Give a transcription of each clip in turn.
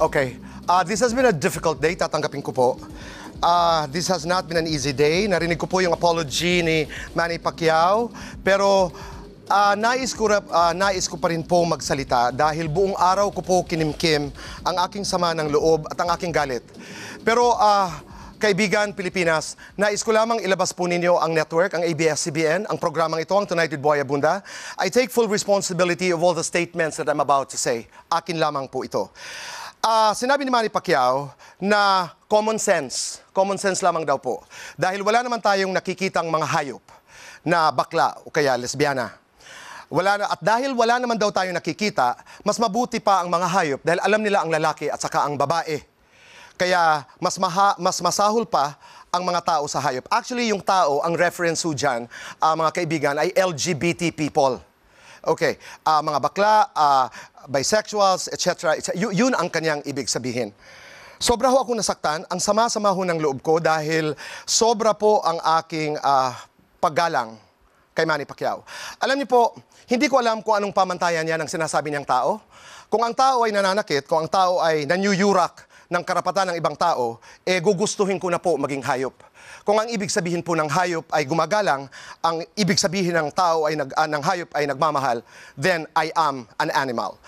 Okay. Uh, this has been a difficult day, tatanggapin ko po. Uh, this has not been an easy day. Narinig ko po yung apology ni Manny Pacquiao. Pero uh, nais, ko, uh, nais ko pa rin po magsalita dahil buong araw ko po kinimkim ang aking sama ng loob at ang aking galit. Pero uh, kaibigan Pilipinas, nais ko lamang ilabas po ninyo ang network, ang ABS-CBN, ang programang ito, ang Tonight with Boy Abunda. I take full responsibility of all the statements that I'm about to say. Akin lamang po ito. Uh, sinabi ni Manny Pacquiao na common sense, common sense lamang daw po. Dahil wala naman tayong nakikitang mga hayop na bakla o kaya lesbiana. Wala na, at dahil wala naman daw tayong nakikita, mas mabuti pa ang mga hayop dahil alam nila ang lalaki at saka ang babae. Kaya mas, maha, mas masahol pa ang mga tao sa hayop. Actually, yung tao, ang reference ho dyan, uh, mga kaibigan, ay LGBT people. Okay, uh, mga bakla, uh, bisexuals, etc. etc. Y- yun ang kanyang ibig sabihin. Sobra ho ako nasaktan, ang sama-sama ho ng loob ko dahil sobra po ang aking uh, paggalang kay Manny Pacquiao. Alam niyo po, hindi ko alam kung anong pamantayan niya ng sinasabi niyang tao. Kung ang tao ay nananakit, kung ang tao ay nanyuyurak ng karapatan ng ibang tao, eh gugustuhin ko na po maging hayop. Kung ang ibig sabihin po ng hayop ay gumagalang, ang ibig sabihin ng tao ay nag, uh, ng hayop ay nagmamahal, then I am an animal.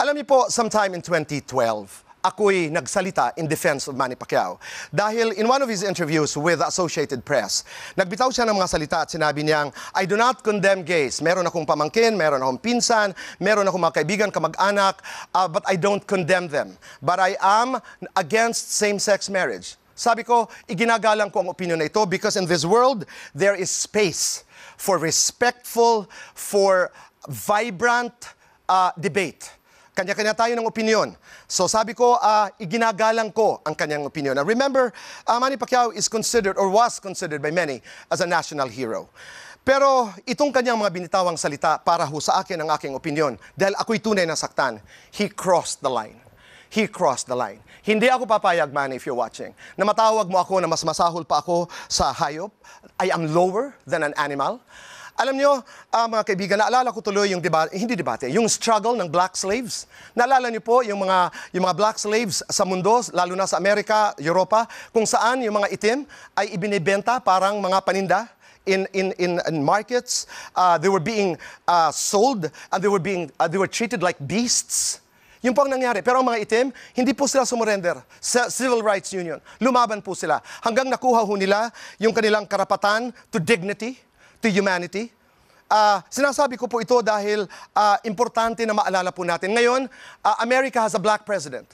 Alam niyo po, sometime in 2012, ako'y nagsalita in defense of Manny Pacquiao. Dahil in one of his interviews with Associated Press, nagbitaw siya ng mga salita at sinabi niyang, I do not condemn gays. Meron akong pamangkin, meron akong pinsan, meron akong mga kaibigan, kamag-anak, uh, but I don't condemn them. But I am against same-sex marriage. Sabi ko, iginagalang ko ang opinion na ito because in this world, there is space for respectful, for vibrant uh, debate. Kanya-kanya tayo ng opinion. So sabi ko, uh, iginagalang ko ang kanyang opinion. Now remember, uh, Manny Pacquiao is considered or was considered by many as a national hero. Pero itong kanyang mga binitawang salita para ho sa akin ang aking opinion dahil ako'y tunay na saktan. He crossed the line. He crossed the line. Hindi ako papayag, man, if you're watching, na matawag mo ako na mas masahol pa ako sa hayop. I am lower than an animal. Alam nyo, uh, mga kaibigan, naalala ko tuloy yung debate, hindi debate, yung struggle ng black slaves. Naalala nyo po yung mga, yung mga black slaves sa mundo, lalo na sa Amerika, Europa, kung saan yung mga itim ay ibinibenta parang mga paninda in, in, in, in markets. Uh, they were being uh, sold and they were, being, uh, they were treated like beasts. Yun po ang nangyari. Pero ang mga itim, hindi po sila sumurrender sa Civil Rights Union. Lumaban po sila. Hanggang nakuha ho nila yung kanilang karapatan to dignity, to humanity? Uh, sinasabi ko po ito dahil uh, importante na maalala po natin. Ngayon, uh, America has a black president.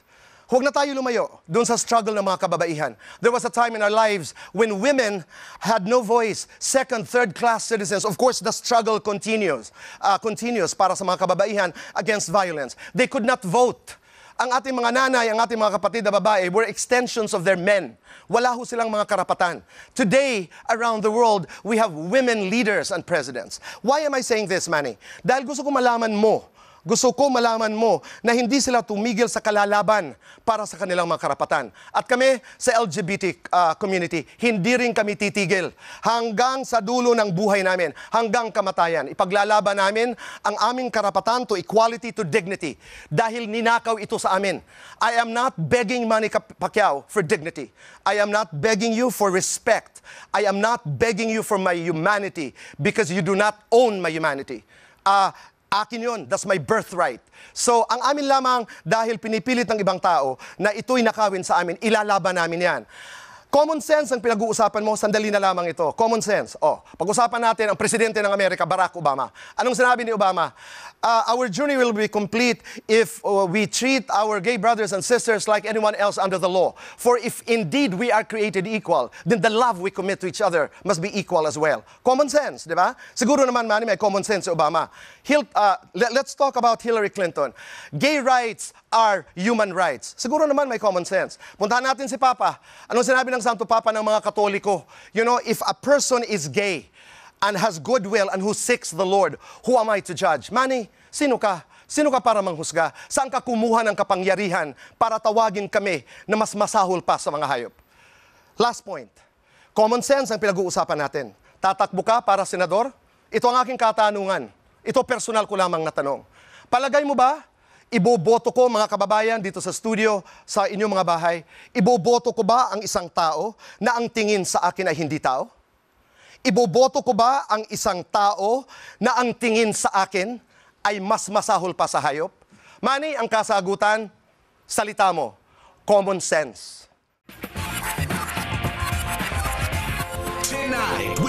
Huwag na tayo lumayo doon sa struggle ng mga kababaihan. There was a time in our lives when women had no voice, second, third class citizens. Of course, the struggle continues, uh, continues para sa mga kababaihan against violence. They could not vote ang ating mga nanay, ang ating mga kapatid na babae were extensions of their men. Wala ho silang mga karapatan. Today, around the world, we have women leaders and presidents. Why am I saying this, Manny? Dahil gusto ko malaman mo gusto ko malaman mo na hindi sila tumigil sa kalalaban para sa kanilang mga karapatan. At kami sa LGBT uh, ah, community, hindi rin kami titigil hanggang sa dulo ng buhay namin, hanggang kamatayan. Ipaglalaban namin ang aming karapatan to equality to dignity dahil ninakaw ito sa amin. I am not begging Manny Pacquiao for dignity. I am not begging you for respect. I am not begging you for my humanity because you do not own my humanity. Uh, Akin yon, that's my birthright. So, ang amin lamang, dahil pinipilit ng ibang tao na ito'y nakawin sa amin, ilalaban namin yan. Common sense ang pinag-uusapan mo, sandali na lamang ito. Common sense. Oh, pag-usapan natin ang presidente ng Amerika, Barack Obama. Anong sinabi ni Obama? Uh, our journey will be complete if uh, we treat our gay brothers and sisters like anyone else under the law. For if indeed we are created equal, then the love we commit to each other must be equal as well. Common sense, di ba? Siguro naman, Manny, may common sense si Obama. He'll, uh, let, let's talk about Hillary Clinton. Gay rights are human rights. Siguro naman may common sense. Puntahan natin si Papa. Anong sinabi ng ng Santo Papa ng mga Katoliko, you know, if a person is gay and has goodwill and who seeks the Lord, who am I to judge? Manny, sino ka? Sino ka para manghusga? Saan ka kumuha ng kapangyarihan para tawagin kami na mas masahol pa sa mga hayop? Last point. Common sense ang pinag-uusapan natin. Tatakbo ka para senador? Ito ang aking katanungan. Ito personal ko lamang na tanong. Palagay mo ba Iboboto ko mga kababayan dito sa studio, sa inyong mga bahay, iboboto ko ba ang isang tao na ang tingin sa akin ay hindi tao? Iboboto ko ba ang isang tao na ang tingin sa akin ay mas masahol pa sa hayop? Mani, ang kasagutan, salita mo, common sense. Tonight.